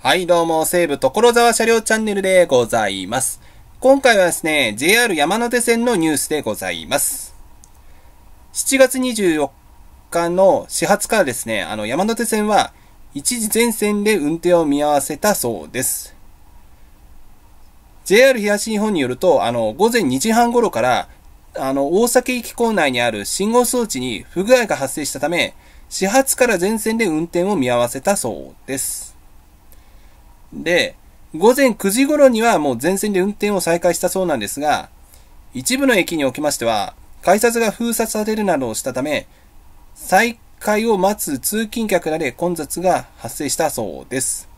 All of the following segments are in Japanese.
はい、どうも、西武所沢車両チャンネルでございます。今回はですね、JR 山手線のニュースでございます。7月24日の始発からですね、あの、山手線は一時全線で運転を見合わせたそうです。JR 東日本によると、あの、午前2時半頃から、あの、大崎駅構内にある信号装置に不具合が発生したため、始発から全線で運転を見合わせたそうです。で、午前9時頃にはもう全線で運転を再開したそうなんですが、一部の駅におきましては、改札が封鎖されるなどをしたため、再開を待つ通勤客らで混雑が発生したそうです。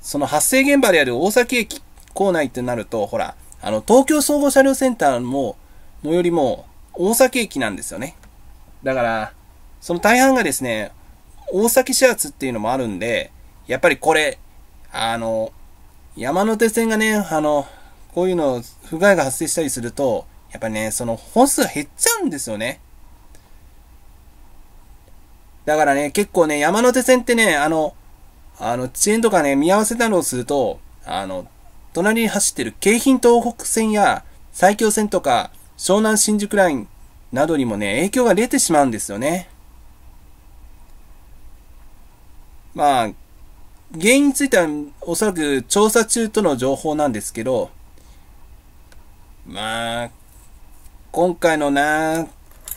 その発生現場である大崎駅構内ってなると、ほら、あの、東京総合車両センターも、のよりも、大崎駅なんですよね。だから、その大半がですね、大崎始発っていうのもあるんで、やっぱりこれ、あの、山手線がね、あの、こういうの、不具合が発生したりすると、やっぱりね、その本数が減っちゃうんですよね。だからね、結構ね、山手線ってね、あの、あの、遅延とかね、見合わせなどをすると、あの、隣に走ってる京浜東北線や埼京線とか湘南新宿ラインなどにもね、影響が出てしまうんですよね。まあ、原因についてはおそらく調査中との情報なんですけど、まあ、今回のな、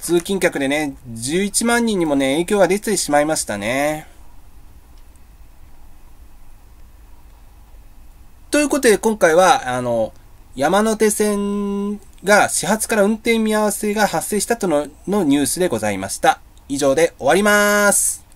通勤客でね、11万人にもね、影響が出てしまいましたね。ということで、今回は、あの、山手線が始発から運転見合わせが発生したとののニュースでございました。以上で終わります。